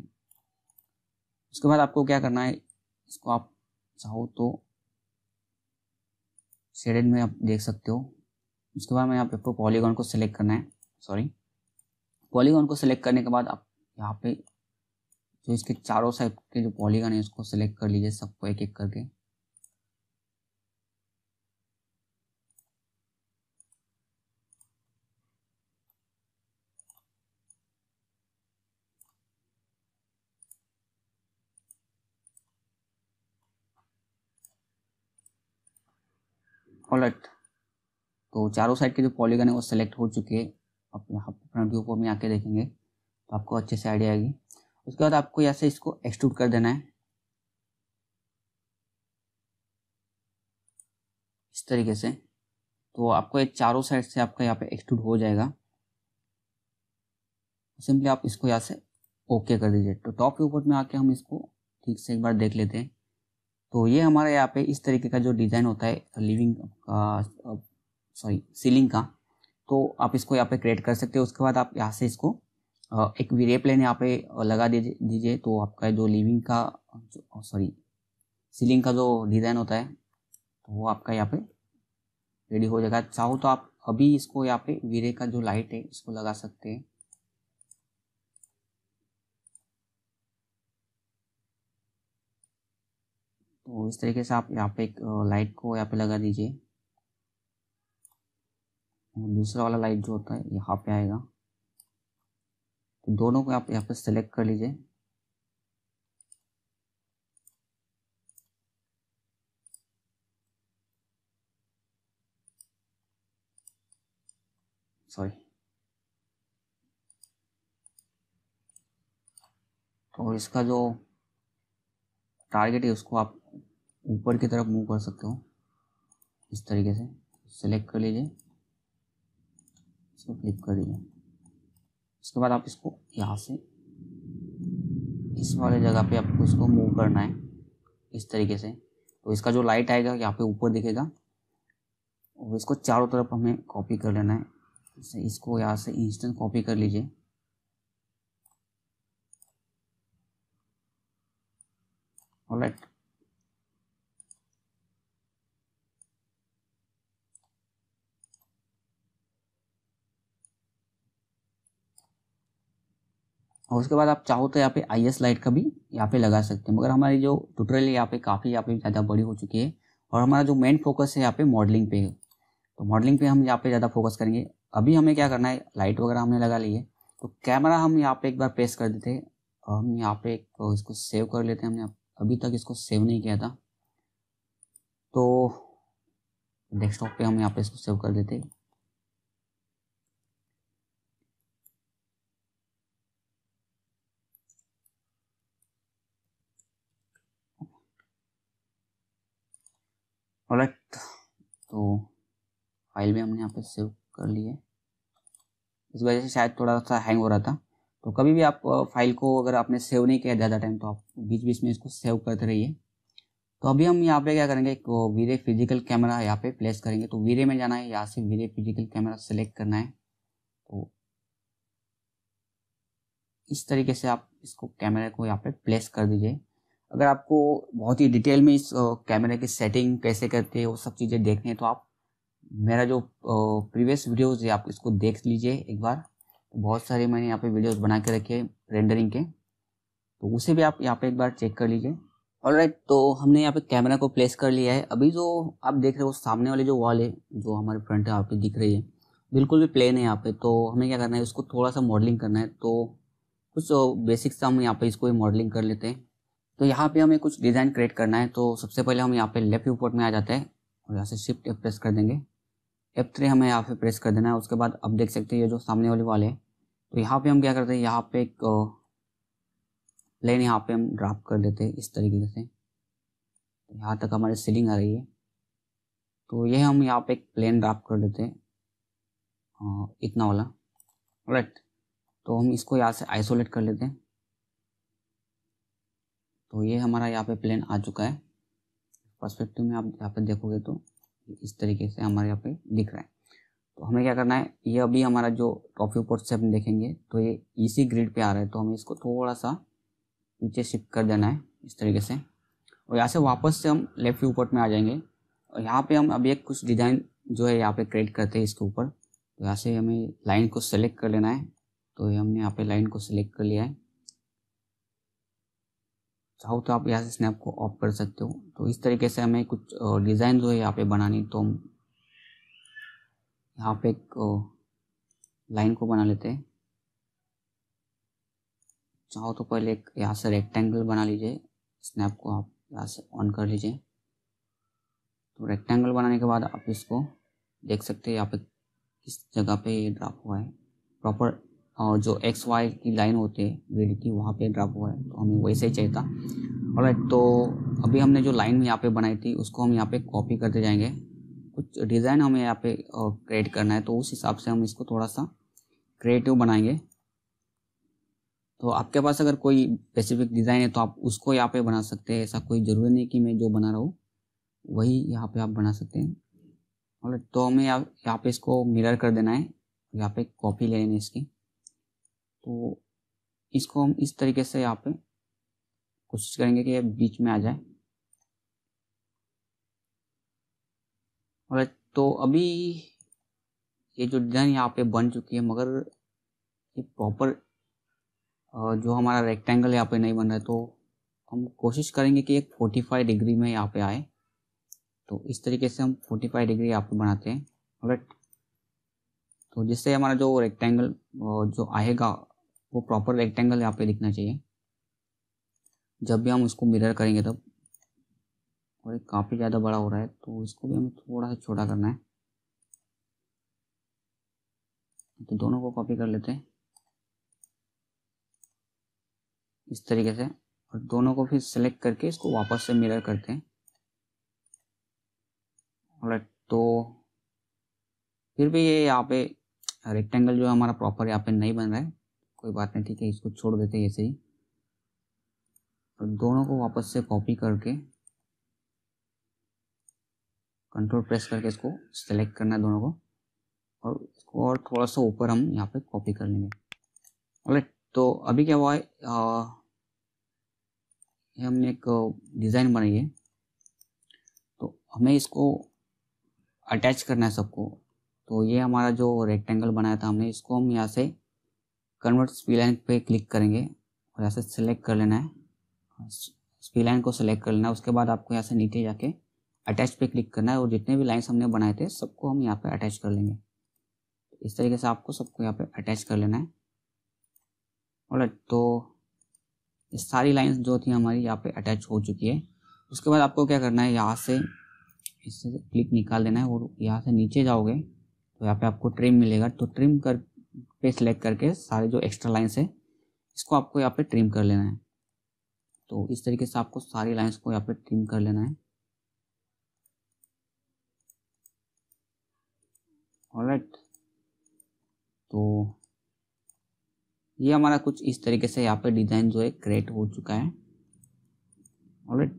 उसके बाद आपको क्या करना है इसको आप चाहो तो शेडेड में आप देख सकते हो उसके बाद मैं यहाँ पे आपको पॉलीगॉन को सिलेक्ट करना है सॉरी पॉलीगॉन को सिलेक्ट करने के बाद आप यहाँ पे तो इसके चारों साइड के जो पॉलीगन है इसको सिलेक्ट कर लीजिए सबको एक एक करके ऑलराइट तो चारों साइड के जो पॉलीगन है वो सिलेक्ट हो चुके हैं अब यहाँ पर फ्रंट व्यू पर में आके देखेंगे तो आपको अच्छे से आइडिया आएगी उसके बाद आपको यहाँ से इसको एक्सट्रूड कर देना है इस तरीके से तो आपको ये चारों साइड से आपका यहाँ पे एक्सट्रूड हो जाएगा सिंपली आप इसको यहाँ से ओके कर दीजिए तो टॉप के ऊपर में आके हम इसको ठीक से एक बार देख लेते हैं तो ये हमारे यहाँ पे इस तरीके का जो डिज़ाइन होता है लिविंग का सॉरी सीलिंग का तो आप इसको यहाँ पे क्रिएट कर सकते हो उसके बाद आप यहाँ से इसको एक वीरे प्लेन यहाँ पे लगा दीजिए तो आपका जो लिविंग का सॉरी सीलिंग का जो डिज़ाइन होता है तो वो आपका यहाँ पे रेडी हो जाएगा चाहो तो आप अभी इसको यहाँ पे वीरे का जो लाइट है इसको लगा सकते हैं तो इस तरीके से आप यहाँ पे एक लाइट को यहाँ पे लगा दीजिए दूसरा वाला लाइट जो होता है यहाँ पे आएगा तो दोनों को आप यहाँ पर सेलेक्ट कर लीजिए सॉरी तो इसका जो टारगेट है उसको आप ऊपर की तरफ मूव कर सकते हो इस तरीके से सेलेक्ट कर लीजिए इसको क्लिक कर दीजिए उसके बाद आप इसको यहाँ से इस वाले जगह पे आपको इसको मूव करना है इस तरीके से तो इसका जो लाइट आएगा यहाँ पे ऊपर दिखेगा और इसको चारों तरफ हमें कॉपी कर लेना है जैसे इसको यहाँ से इंस्टेंट कॉपी कर लीजिए ऑलराइट और उसके बाद आप चाहो तो यहाँ पे आई एस लाइट का भी यहाँ पे लगा सकते हैं मगर हमारी जो ट्यूटोरियल यहाँ पे काफ़ी यहाँ पे ज़्यादा बड़ी हो चुकी है और हमारा जो मेन फोकस है यहाँ पे मॉडलिंग पे है तो मॉडलिंग पे हम यहाँ पे ज़्यादा फोकस करेंगे अभी हमें क्या करना है लाइट वगैरह हमने लगा ली है तो कैमरा हम यहाँ पे एक बार पेस्ट कर देते हैं हम यहाँ पे तो इसको सेव कर लेते हैं हमने अभी तक इसको सेव नहीं किया था तो डेस्कटॉप पे हम यहाँ पे इसको सेव कर देते हैं प्रोडक्ट तो फाइल भी हमने यहाँ पे सेव कर ली है इस वजह से शायद थोड़ा सा हैंग हो रहा था तो कभी भी आप फाइल को अगर आपने सेव नहीं किया ज़्यादा टाइम तो आप बीच बीच में इसको सेव करते रहिए तो अभी हम यहाँ पे क्या करेंगे एक वीरे फिजिकल कैमरा यहाँ पे प्लेस करेंगे तो वीरे में जाना है यहाँ से वीरे फिजिकल कैमरा सेलेक्ट करना है तो इस तरीके से आप इसको कैमरे को यहाँ पे प्लेस कर दीजिए अगर आपको बहुत ही डिटेल में इस कैमरे की सेटिंग कैसे करते हैं वो सब चीज़ें देखनी है तो आप मेरा जो प्रीवियस वीडियोज़ है आप इसको देख लीजिए एक बार तो बहुत सारे मैंने यहाँ पे वीडियोस बना के रखे हैं रेंडरिंग के तो उसे भी आप यहाँ पे एक बार चेक कर लीजिए और राइट तो हमने यहाँ पे कैमरा को प्लेस कर लिया है अभी जो आप देख रहे हो सामने वाले जो वॉल है जो हमारे फ्रंट है आपकी दिख रही है बिल्कुल भी प्लेन है यहाँ पे तो हमें क्या करना है इसको थोड़ा सा मॉडलिंग करना है तो कुछ बेसिक्स हम यहाँ पे इसको मॉडलिंग कर लेते हैं तो यहाँ पे हमें कुछ डिज़ाइन क्रिएट करना है तो सबसे पहले हम यहाँ पे लेफ्ट रिपोर्ट में आ जाते हैं और यहाँ से शिफ्ट एफ प्रेस कर देंगे एफ थ्री हमें यहाँ पे प्रेस कर देना है उसके बाद अब देख सकते हैं ये जो सामने वाले वाले तो यहाँ पे हम क्या करते हैं यहाँ पे एक प्लेन यहाँ पे हम ड्राप कर देते हैं इस तरीके से तो यहाँ तक हमारी सीलिंग आ रही है तो ये हम यहाँ पे एक प्लेन ड्राप कर देते हैं इतना वाला राइट तो हम इसको यहाँ से आइसोलेट कर लेते हैं तो ये हमारा यहाँ पे प्लेन आ चुका है परस्पेक्टिव में आप यहाँ पे देखोगे तो इस तरीके से हमारे यहाँ पे दिख रहा है तो हमें क्या करना है ये अभी हमारा जो टॉप व्यू पोर्ट से हम देखेंगे तो ये इसी ग्रिड पे आ रहा है तो हमें इसको थोड़ा सा पीछे शिफ्ट कर देना है इस तरीके से और यहाँ से वापस से हम लेफ्ट व्यू पोर्ट में आ जाएंगे और यहाँ पे हम अभी एक कुछ डिज़ाइन जो है यहाँ पे क्रिएट करते हैं इसके ऊपर तो यहाँ से हमें लाइन को सेलेक्ट कर लेना है तो ये हमने यहाँ पे लाइन को सिलेक्ट कर लिया है चाहो तो आप यहाँ से स्नैप को ऑफ कर सकते हो तो इस तरीके से हमें कुछ डिज़ाइन जो है यहाँ पे बनानी तो हम यहाँ पे एक लाइन को बना लेते हैं चाहो तो पहले एक यहाँ से रेक्टेंगल बना लीजिए स्नैप को आप यहाँ से ऑन कर लीजिए तो रेक्टेंगल बनाने के बाद आप इसको देख सकते हैं यहाँ पे किस जगह पे ये ड्राप हुआ है प्रॉपर और जो एक्स वाई की लाइन होती है ग्रिड की वहाँ पे ड्रॉप हुआ है तो हमें वैसे ही चाहिए था और तो अभी हमने जो लाइन यहाँ पे बनाई थी उसको हम यहाँ पे कॉपी करते जाएंगे कुछ डिज़ाइन हमें यहाँ पे क्रिएट करना है तो उस हिसाब से हम इसको थोड़ा सा क्रिएटिव बनाएंगे तो आपके पास अगर कोई स्पेसिफिक डिज़ाइन है तो आप उसको यहाँ पे बना सकते हैं ऐसा कोई ज़रूरी नहीं कि मैं जो बना रहा हूँ वही यहाँ पे आप बना सकते हैं और तो हमें यहाँ पे इसको मिरर कर देना है यहाँ पे कॉपी ले लेनी इसकी तो इसको हम इस तरीके से यहाँ पे कोशिश करेंगे कि बीच में आ जाए और तो अभी ये जो डिजाइन यहाँ पे बन चुकी है मगर ये प्रॉपर जो हमारा रेक्टेंगल यहाँ पे नहीं बन रहा है तो हम कोशिश करेंगे कि एक 45 डिग्री में यहाँ पे आए तो इस तरीके से हम 45 डिग्री यहाँ पे बनाते हैं राइट तो जिससे हमारा जो रेक्टेंगल जो आएगा वो प्रॉपर रेक्टेंगल यहाँ पे दिखना चाहिए जब भी हम उसको मिरर करेंगे तब और ये काफ़ी ज़्यादा बड़ा हो रहा है तो इसको भी हमें थोड़ा सा छोटा करना है तो दोनों को कॉपी कर लेते हैं इस तरीके से और दोनों को फिर सेलेक्ट करके इसको वापस से मिरर करते हैं तो फिर भी ये यहाँ पे रेक्टेंगल जो हमारा प्रॉपर यहाँ पे नहीं बन रहा है कोई बात नहीं ठीक है इसको छोड़ देते हैं ऐसे ही और दोनों को वापस से कॉपी करके कंट्रोल प्रेस करके इसको सेलेक्ट करना है दोनों को और इसको और थोड़ा सा ऊपर हम यहाँ पे कॉपी कर लेंगे ऑलराइट तो अभी क्या हुआ है हमने एक डिज़ाइन बनाई है तो हमें इसको अटैच करना है सबको तो ये हमारा जो रेक्टेंगल बनाया था हमने इसको हम यहाँ से कन्वर्ट स्पी लाइन पर क्लिक करेंगे और यहाँ से सिलेक्ट कर लेना है स्पी लाइन को सिलेक्ट कर लेना है उसके बाद आपको यहाँ से नीचे जाके अटैच पे क्लिक करना है और जितने भी लाइन्स हमने बनाए थे सबको हम यहाँ पे अटैच कर लेंगे इस तरीके से आपको सबको यहाँ पे अटैच कर लेना है और तो सारी लाइन्स जो थी हमारी यहाँ पे अटैच हो चुकी है उसके बाद आपको क्या करना है यहाँ से इससे क्लिक निकाल देना है और यहाँ से नीचे जाओगे तो यहाँ पे आपको ट्रिम मिलेगा तो ट्रिम कर पे सिलेक्ट करके सारे जो एक्स्ट्रा लाइन्स है इसको आपको यहाँ पे ट्रिम कर लेना है तो इस तरीके से आपको सारी लाइन्स को यहाँ पे ट्रिम कर लेना है ऑलराइट तो ये हमारा कुछ इस तरीके से यहाँ पे डिज़ाइन जो है क्रिएट हो चुका है ऑलराइट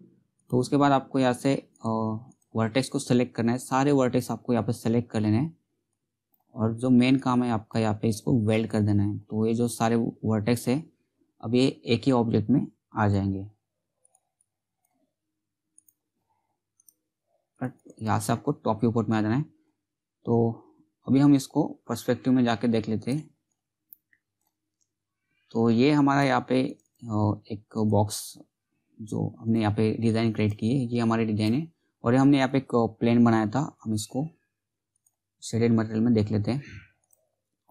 तो उसके बाद आपको यहाँ से वर्टेक्स को सिलेक्ट करना है सारे वर्टेक्स आपको यहाँ पे सेलेक्ट कर लेना है और जो मेन काम है आपका यहाँ पे इसको वेल्ड कर देना है तो ये जो सारे वर्टेक्स है अब ये एक ही ऑब्जेक्ट में आ जाएंगे बट यहाँ से आपको टॉप व्यू में आ जाना है तो अभी हम इसको पर्सपेक्टिव में जाके देख लेते हैं तो ये हमारा यहाँ पे एक बॉक्स जो हमने यहाँ पे डिज़ाइन क्रिएट की है ये हमारे डिज़ाइन है और ये हमने यहाँ पे एक प्लेन बनाया था हम इसको शेडेड मटेरियल में देख लेते हैं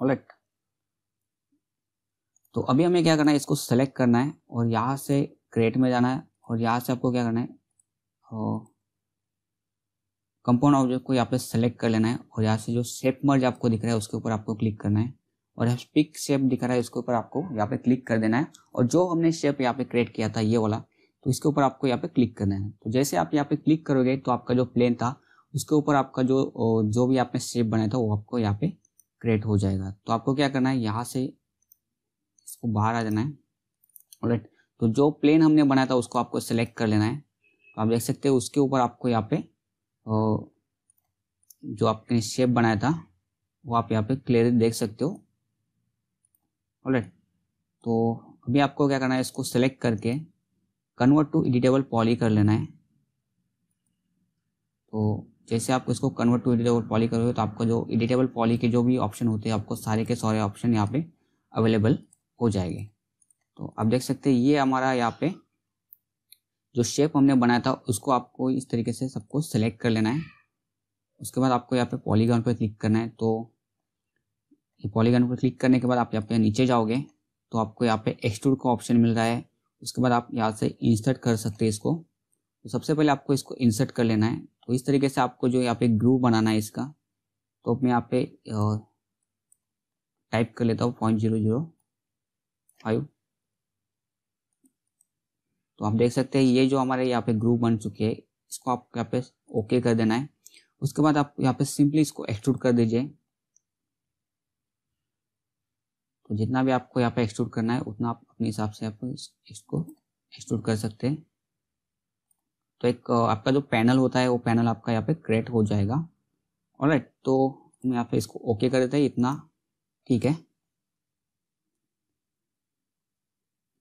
ऑलराइट तो अभी हमें क्या करना है इसको सेलेक्ट करना है और यहाँ से क्रिएट में जाना है और यहाँ से आपको क्या करना है कंपाउंड ऑब्जेक्ट को यहाँ पे सेलेक्ट कर लेना है और यहाँ से जो शेप मर्ज आपको दिख रहा है उसके ऊपर आपको क्लिक करना है और यहाँ पिक शेप दिख रहा है उसके ऊपर आपको यहाँ पे क्लिक कर देना है और जो हमने शेप यहाँ पे क्रिएट किया था ये वाला तो इसके ऊपर आपको यहाँ पे क्लिक करना है तो जैसे आप यहाँ पे क्लिक करोगे तो आपका जो प्लेन था उसके ऊपर आपका जो जो भी आपने शेप बनाया था वो आपको यहाँ पे क्रिएट हो जाएगा तो आपको क्या करना है यहाँ से इसको बाहर आ जाना है राइट तो जो प्लेन हमने बनाया था उसको आपको सिलेक्ट कर लेना है तो आप देख सकते हो उसके ऊपर आपको यहाँ पे जो आपने शेप बनाया था वो आप यहाँ पे क्लियर देख सकते हो राइट तो अभी आपको क्या करना है इसको सेलेक्ट करके कन्वर्ट टू एडिटेबल पॉली कर लेना है तो जैसे आप इसको कन्वर्ट टू एडिटेबल पॉली करोगे तो आपको जो एडिटेबल पॉली के जो भी ऑप्शन होते हैं आपको सारे के सारे ऑप्शन यहाँ पे अवेलेबल हो जाएंगे तो आप देख सकते हैं ये हमारा यहाँ पे जो शेप हमने बनाया था उसको आपको इस तरीके से सबको सेलेक्ट कर लेना है उसके बाद आपको यहाँ पे पॉलीगन पर क्लिक करना है तो पॉलीगन पर क्लिक करने के बाद आप यहाँ पे नीचे जाओगे तो आपको यहाँ पे एक्सट्रूड का ऑप्शन मिल रहा है उसके बाद आप यहाँ से इंसर्ट कर सकते हैं इसको तो सबसे पहले आपको इसको इंसर्ट कर लेना है तो इस तरीके से आपको जो यहाँ पे ग्रू बनाना है इसका तो मैं यहाँ पे टाइप कर लेता हूँ पॉइंट जीरो जीरो फाइव तो आप देख सकते हैं ये जो हमारे यहाँ पे ग्रू बन चुके हैं इसको आप यहाँ पे ओके कर देना है उसके बाद आप यहाँ पे सिंपली इसको एक्सट्रूड कर दीजिए तो जितना भी आपको यहाँ पे एक्सट्रूड करना है उतना आप अपने हिसाब से आप इसको एक्सट्रूड कर सकते हैं तो एक आपका जो पैनल होता है वो पैनल आपका यहाँ पे क्रिएट हो जाएगा और राइट तो हम यहाँ पे इसको ओके कर देते हैं इतना ठीक है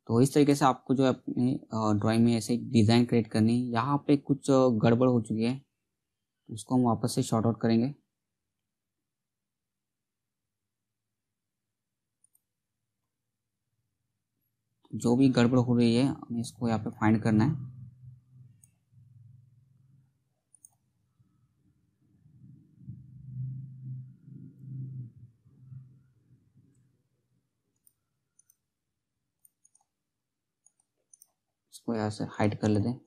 तो इस तरीके से आपको जो अपने ड्राइंग में ऐसे डिज़ाइन क्रिएट करनी है यहाँ पे कुछ गड़बड़ हो चुकी है उसको तो हम वापस से शॉर्ट आउट करेंगे जो भी गड़बड़ हो रही है हमें इसको यहाँ पे फाइंड करना है इसको यहाँ से हाइड कर लेते हैं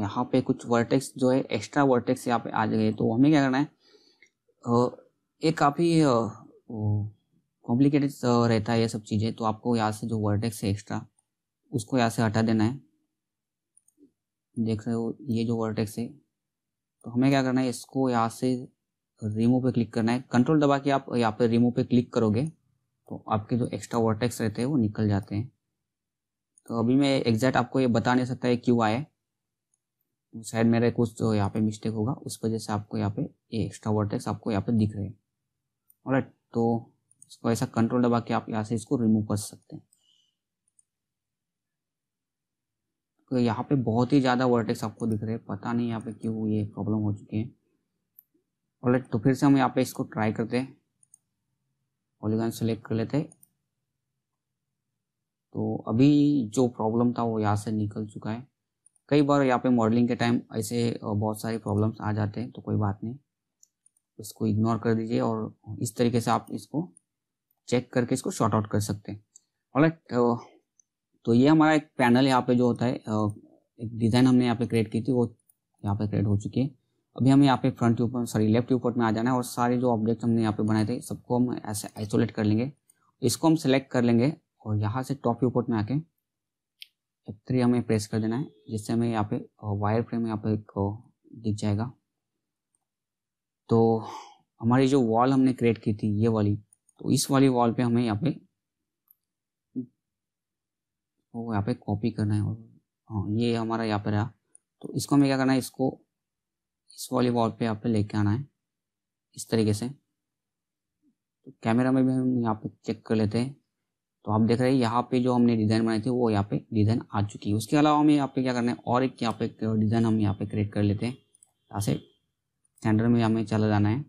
यहाँ पे कुछ वर्टेक्स जो है एक्स्ट्रा वर्टेक्स यहाँ पे आ जाए तो हमें क्या करना है एक काफ़ी कॉम्प्लिकेटेड uh, रहता है ये सब चीज़ें तो आपको यहाँ से जो वर्टेक्स है एक्स्ट्रा उसको यहाँ से हटा देना है देख रहे हो ये जो वर्टेक्स है तो हमें क्या करना है इसको यहाँ से रिमूव पे क्लिक करना है कंट्रोल दबा के आप यहाँ पे रिमूव पे क्लिक करोगे तो आपके जो एक्स्ट्रा वर्टेक्स रहते हैं वो निकल जाते हैं तो अभी मैं एग्जैक्ट आपको ये बता नहीं सकता है क्यों आए तो शायद मेरे कुछ जो यहाँ पे मिस्टेक होगा उस वजह से आपको यहाँ पे ये एक्स्ट्रा वर्टेक्स आपको यहाँ पे दिख रहे हैं और तो इसको ऐसा कंट्रोल दबा के आप यहाँ से इसको रिमूव कर सकते हैं तो यहाँ पे बहुत ही ज़्यादा वर्टेक्स आपको दिख रहे हैं पता नहीं यहाँ पे क्यों ये प्रॉब्लम हो चुकी है और तो फिर से हम यहाँ पे इसको ट्राई करते हैं सेलेक्ट कर लेते तो अभी जो प्रॉब्लम था वो यहाँ से निकल चुका है कई बार यहाँ पे मॉडलिंग के टाइम ऐसे बहुत सारे प्रॉब्लम्स आ जाते हैं तो कोई बात नहीं इसको इग्नोर कर दीजिए और इस तरीके से आप इसको चेक करके इसको शॉर्ट आउट कर सकते हैं ऑलराइट तो, तो ये हमारा एक पैनल यहाँ पे जो होता है एक डिज़ाइन हमने यहाँ पे क्रिएट की थी वो यहाँ पे क्रिएट हो चुकी है अभी हमें यहाँ पे फ्रंट के ऊपर सॉरी लेफ्ट ऊपर में आ जाना है और सारे जो ऑब्जेक्ट हमने यहाँ पे बनाए थे सबको हम ऐसे आइसोलेट कर लेंगे इसको हम सेलेक्ट कर लेंगे और यहाँ से टॉप ऊपर में आके एफ थ्री हमें प्रेस कर देना है जिससे हमें यहाँ पे वायर फ्रेम यहाँ पे दिख जाएगा तो हमारी जो वॉल हमने क्रिएट की थी ये वाली तो इस वाली वॉल पे हमें यहाँ पे वो यहाँ पे कॉपी करना है हाँ ये हमारा यहाँ पे रहा तो इसको हमें क्या करना है इसको इस वाली वॉल पे यहाँ पे लेके आना है इस तरीके से तो कैमरा में भी हम यहाँ पे चेक कर लेते हैं तो आप देख रहे हैं यहाँ पे जो हमने डिज़ाइन बनाई थी वो यहाँ पे डिज़ाइन आ चुकी है उसके अलावा हमें यहाँ पे क्या करना है और एक यहाँ पे डिज़ाइन हम यहाँ पे क्रिएट कर लेते हैं यहाँ से सेंटर में हमें चला जाना है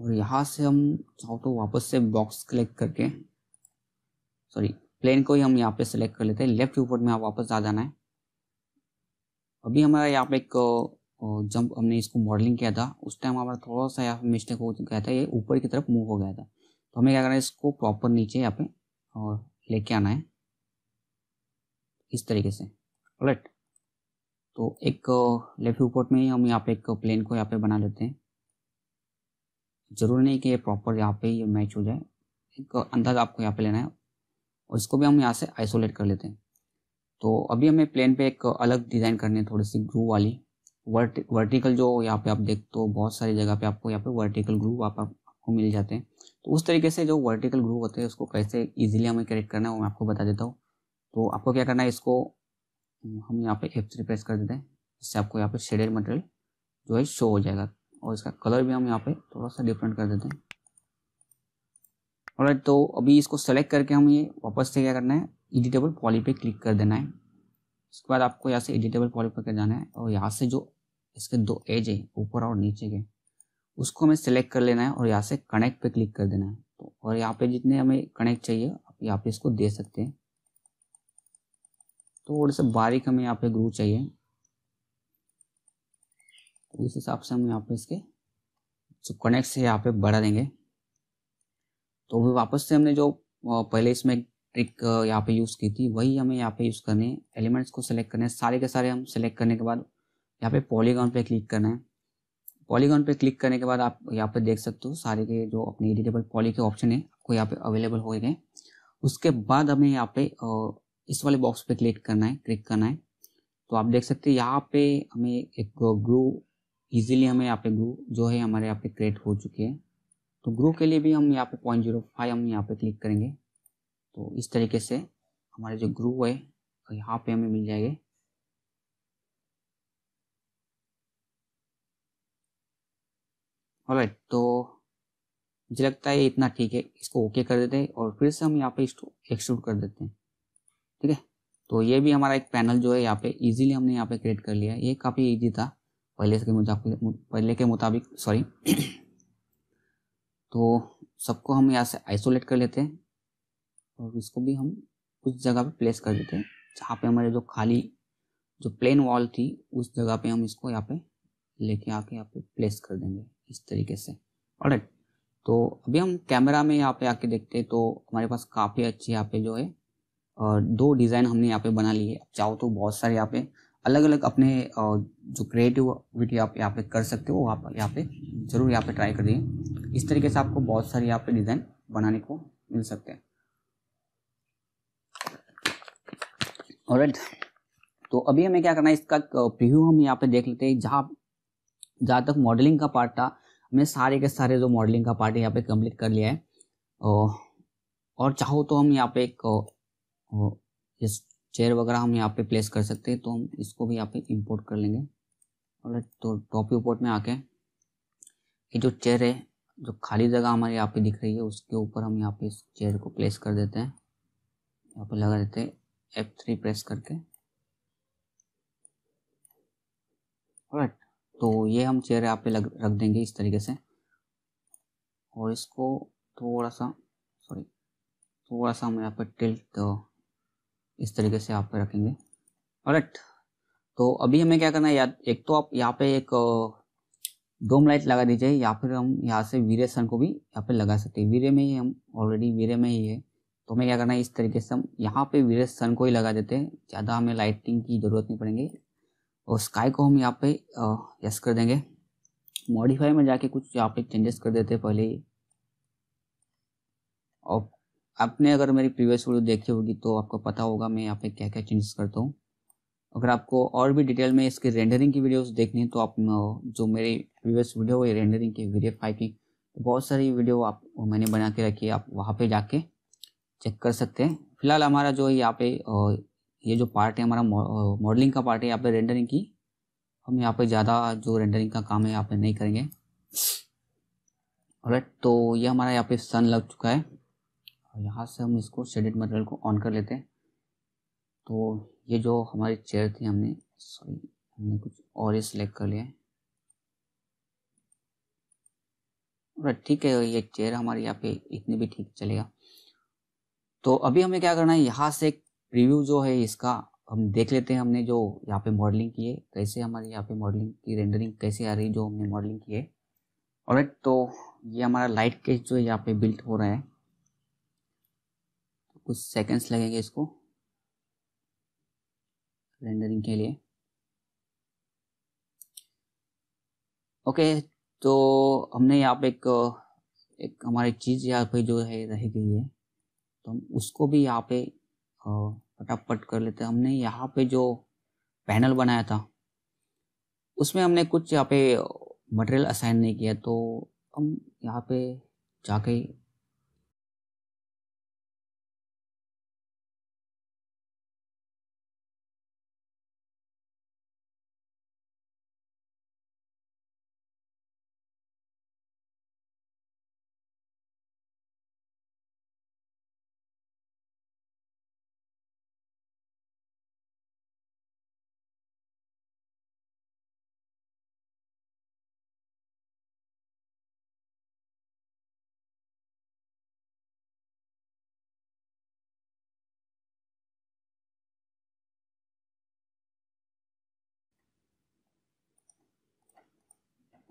और यहाँ से हम चाहो तो वापस से बॉक्स कलेक्ट करके सॉरी प्लेन को ही हम यहाँ पे सेलेक्ट कर लेते हैं लेफ्ट ऊपर में वापस आ जाना है अभी हमारा यहाँ पे एक जंप हमने इसको मॉडलिंग किया था उस टाइम हमारा थोड़ा सा यहाँ पे मिस्टेक हो गया था ये ऊपर की तरफ मूव हो गया था तो हमें क्या करना है इसको प्रॉपर नीचे यहाँ पे और लेके आना है इस तरीके से राइट तो एक लेफ्ट ऊपर में ही हम यहाँ पे एक प्लेन को यहाँ पे बना लेते हैं ज़रूरी नहीं कि ये प्रॉपर यहाँ पे ये मैच हो जाए एक अंदाज़ आपको यहाँ पे लेना है और इसको भी हम यहाँ से आइसोलेट कर लेते हैं तो अभी हमें प्लेन पे एक अलग डिज़ाइन करनी है थोड़ी सी ग्रू वाली वर्ट वर्टिकल जो यहाँ पे आप देख तो बहुत सारी जगह पे आपको यहाँ पे वर्टिकल ग्रू आप, आपको मिल जाते हैं तो उस तरीके से जो वर्टिकल ग्रू होते हैं उसको कैसे ईजिली हमें करेक्ट करना है वो मैं आपको बता देता हूँ तो आपको क्या करना है इसको हम यहाँ पे एफ थ्री प्रेस कर देते हैं इससे आपको यहाँ पे शेडेड मटेरियल जो है शो हो जाएगा और इसका कलर भी हम यहाँ पे थोड़ा सा डिफरेंट कर देते हैं और तो अभी इसको सेलेक्ट करके हम ये वापस से क्या करना है एडिटेबल पॉली पे क्लिक कर देना है उसके बाद आपको यहाँ से एडिटेबल पॉली पर जाना है और यहाँ से जो इसके दो एज है ऊपर और नीचे के उसको हमें सेलेक्ट कर लेना है और यहाँ से कनेक्ट पे क्लिक कर देना है तो और यहाँ पे जितने हमें कनेक्ट चाहिए आप यहाँ पे इसको दे सकते हैं थोड़े तो से बारीक हमें यहाँ पे ग्रू चाहिए उस हिसाब से हम यहाँ पे इसके सो कनेक्ट से यहाँ पे बढ़ा देंगे तो अभी वापस से हमने जो पहले इसमें ट्रिक यहाँ पे यूज़ की थी वही हमें यहाँ पे यूज़ करने एलिमेंट्स को सेलेक्ट करने सारे के सारे हम सेलेक्ट करने के बाद यहाँ पे पॉलीगॉन पे क्लिक करना है पॉलीगॉन पे क्लिक करने के बाद आप यहाँ पे देख सकते हो सारे के जो अपने एडिटेबल पॉली के ऑप्शन है आपको यहाँ पे अवेलेबल हो गए उसके बाद हमें यहाँ पे इस वाले बॉक्स पे क्लिक करना है क्लिक करना है तो आप देख सकते हैं यहाँ पे हमें एक ग्रू ईजिली हमें यहाँ पे ग्रो जो है हमारे यहाँ पे क्रिएट हो चुके हैं तो ग्रो के लिए भी हम यहाँ पे पॉइंट जीरो फाइव हम यहाँ पे क्लिक करेंगे तो इस तरीके से हमारे जो ग्रो है तो यहाँ पे हमें मिल जाएंगे ऑलराइट तो मुझे लगता है इतना ठीक है इसको ओके कर देते हैं और फिर से हम यहाँ पे एक्सट्रूड कर देते हैं ठीक है तो ये भी हमारा एक पैनल जो है यहाँ पे इजीली हमने यहाँ पे क्रिएट कर लिया ये काफ़ी इजी था पहले के मुताबिक पहले के मुताबिक सॉरी तो सबको हम यहाँ से आइसोलेट कर लेते हैं और इसको भी हम उस जगह पे प्लेस कर देते हैं जहाँ पे हमारे जो खाली जो प्लेन वॉल थी उस जगह पे हम इसको यहाँ पे लेके आके यहाँ पे प्लेस कर देंगे इस तरीके से और तो अभी हम कैमरा में यहाँ पे आके देखते हैं तो हमारे पास काफ़ी अच्छे यहाँ पे जो है और दो डिज़ाइन हमने यहाँ पे बना लिए चाहो तो बहुत सारे यहाँ पे अलग अलग अपने जो क्रिएटिविटी आप यहाँ पे कर सकते हो आप यहाँ पे ज़रूर यहाँ पे ट्राई कर करिए इस तरीके से आपको बहुत सारे यहाँ पे डिज़ाइन बनाने को मिल सकते हैं और तो अभी हमें क्या करना है इसका प्रिव्यू हम यहाँ पे देख लेते हैं जहाँ जहाँ तक मॉडलिंग का पार्ट था हमने सारे के सारे जो मॉडलिंग का पार्ट है यहाँ पे कंप्लीट कर लिया है और चाहो तो हम यहाँ पे एक चेयर वगैरह हम यहाँ पे प्लेस कर सकते हैं तो हम इसको भी यहाँ पे इंपोर्ट कर लेंगे और तो टॉप रिपोर्ट में आके ये जो चेयर है जो खाली जगह हमारे यहाँ पे दिख रही है उसके ऊपर हम यहाँ पे इस चेयर को प्लेस कर देते हैं यहाँ पे लगा देते हैं एफ थ्री प्रेस करके राइट तो ये हम चेयर यहाँ पे लग रख देंगे इस तरीके से और इसको थोड़ा सा सॉरी थोड़ा सा हम यहाँ पे टिल्ट इस तरीके से आप पे रखेंगे राइट तो अभी हमें क्या करना है या एक तो आप यहाँ पे एक डोम लाइट लगा दीजिए या फिर हम यहाँ से वीरे सन को भी यहाँ पे लगा सकते हैं वीरे में ही हम ऑलरेडी वीरे में ही है तो हमें क्या करना है इस तरीके से हम यहाँ पे वीरे सन को ही लगा देते हैं ज़्यादा हमें लाइटिंग की ज़रूरत नहीं पड़ेगी और स्काई को हम यहाँ पे यस कर देंगे मॉडिफाई में जाके कुछ यहाँ पे चेंजेस कर देते हैं पहले ही और आपने अगर मेरी प्रीवियस वीडियो देखी होगी तो आपको पता होगा मैं यहाँ पे क्या क्या चेंजेस करता हूँ अगर आपको और भी डिटेल में इसके रेंडरिंग की वीडियोस देखनी है तो आप जो मेरी प्रीवियस वीडियो है रेंडरिंग की वीडियो फाइव की तो बहुत सारी वीडियो आप मैंने बना के रखी है आप वहाँ पर जाके चेक कर सकते हैं फिलहाल हमारा जो यहाँ पे ये जो पार्ट है हमारा मॉडलिंग का पार्ट है यहाँ पे रेंडरिंग की हम यहाँ पे ज़्यादा जो रेंडरिंग का काम है यहाँ पे नहीं करेंगे राइट तो ये हमारा यहाँ पे सन लग चुका है और यहाँ से हम इसको शेडेड मटेरियल को ऑन कर लेते हैं तो ये जो हमारी चेयर थी हमने सॉरी हमने कुछ और ही सिलेक्ट कर लिया है राइट ठीक है ये चेयर हमारे यहाँ पे इतने भी ठीक चलेगा तो अभी हमें क्या करना है यहाँ से प्रीव्यू जो है इसका हम देख लेते हैं हमने जो यहाँ पे मॉडलिंग की है कैसे हमारे यहाँ पे मॉडलिंग की रेंडरिंग कैसे आ रही है जो हमने मॉडलिंग की है और तो ये हमारा लाइट केस जो यहाँ पे बिल्ट हो रहा है कुछ सेकंड्स लगेंगे इसको रेंडरिंग के लिए ओके तो हमने यहाँ पे एक एक हमारी चीज़ यहाँ पे जो है रह गई है तो हम उसको भी यहाँ पे फटाफट कर लेते हैं हमने यहाँ पे जो पैनल बनाया था उसमें हमने कुछ यहाँ पे मटेरियल असाइन नहीं किया तो हम यहाँ पे जाके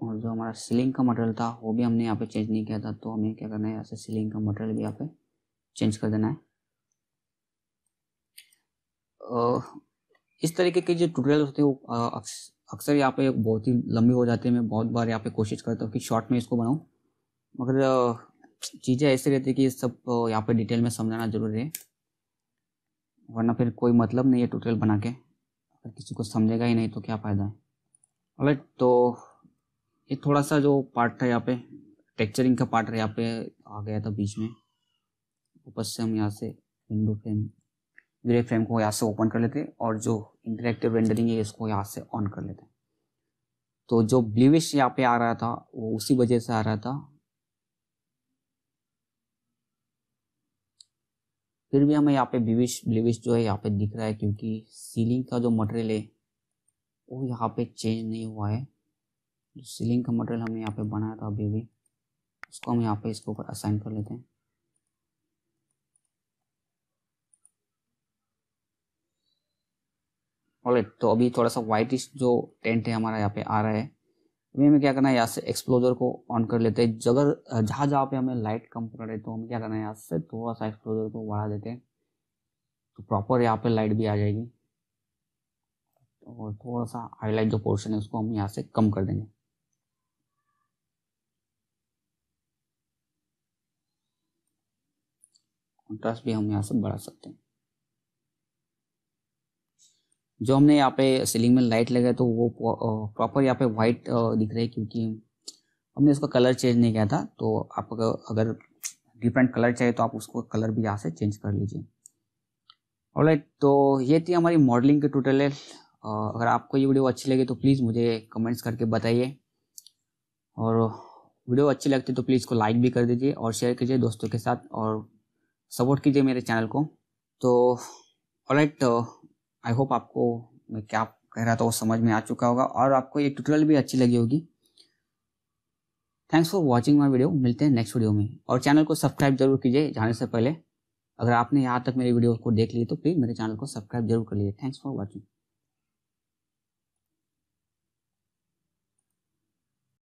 और जो हमारा सीलिंग का मटेरियल था वो भी हमने यहाँ पे चेंज नहीं किया था तो हमें क्या करना है यहाँ से सीलिंग का मटेरियल भी यहाँ पे चेंज कर देना है इस तरीके के जो ट्यूटोरियल होते हैं वो अक्सर यहाँ पे बहुत ही लंबी हो जाती है मैं बहुत बार यहाँ पे कोशिश करता हूँ कि शॉर्ट में इसको बनाऊँ मगर चीज़ें ऐसी रहती है कि सब यहाँ पर डिटेल में समझाना जरूरी है वरना फिर कोई मतलब नहीं है ट्यूटोरियल बना के अगर किसी को समझेगा ही नहीं तो क्या फ़ायदा है तो ये थोड़ा सा जो पार्ट था यहाँ पे टेक्चरिंग का पार्ट यहाँ पे आ गया था बीच में ऊपर से हम यहाँ से विंडो फ्रेम ग्रे फ्रेम को यहाँ से ओपन कर लेते हैं और जो इंटरेक्टिव रेंडरिंग है इसको यहाँ से ऑन कर लेते हैं तो जो ब्लूविश यहाँ पे आ रहा था वो उसी वजह से आ रहा था फिर भी हमें यहाँ पे ब्लूविश ब्लूविश जो है यहाँ पे दिख रहा है क्योंकि सीलिंग का जो मटेरियल है वो यहाँ पे चेंज नहीं हुआ है जो सीलिंग का मटेरियल हमने यहाँ पे बनाया था अभी भी उसको हम यहाँ पे इसके ऊपर असाइन कर लेते हैं ऑलराइट तो अभी थोड़ा सा वाइटिश जो टेंट है हमारा यहाँ पे आ रहा है अभी हमें क्या करना है यहाँ से एक्सप्लोजर को ऑन कर लेते हैं जगह जहाँ जहाँ पे हमें लाइट कम पड़ रही तो हमें क्या करना है यहाँ से थोड़ा सा एक्सप्लोजर को बढ़ा देते हैं तो प्रॉपर यहाँ पे लाइट भी आ जाएगी और थोड़ा सा हाईलाइट जो पोर्शन है उसको हम यहाँ से कम कर देंगे कॉन्ट्रास्ट भी हम यहाँ से बढ़ा सकते हैं जो हमने यहाँ पे सीलिंग में लाइट लगाया तो वो प्रॉपर यहाँ पे वाइट दिख रहे है क्योंकि हमने इसका कलर चेंज नहीं किया था तो आप अगर डिफरेंट कलर चाहिए तो आप उसको कलर भी यहाँ से चेंज कर लीजिए ऑलराइट तो ये थी हमारी मॉडलिंग की टूटल अगर आपको ये वीडियो अच्छी लगी तो प्लीज़ मुझे कमेंट्स करके बताइए और वीडियो अच्छी लगती तो प्लीज़ को लाइक भी कर दीजिए और शेयर कीजिए दोस्तों के साथ और सपोर्ट कीजिए मेरे चैनल को तो ऑलराइट आई होप आपको मैं क्या कह रहा था वो समझ में आ चुका होगा और आपको ये ट्यूटोरियल भी अच्छी लगी होगी thanks for watching my video मिलते हैं नेक्स्ट वीडियो में और चैनल को सब्सक्राइब जरूर कीजिए जाने से पहले अगर आपने यहाँ तक मेरी वीडियो को देख ली तो प्लीज़ मेरे चैनल को सब्सक्राइब जरूर कर लीजिए थैंक्स फॉर वॉचिंग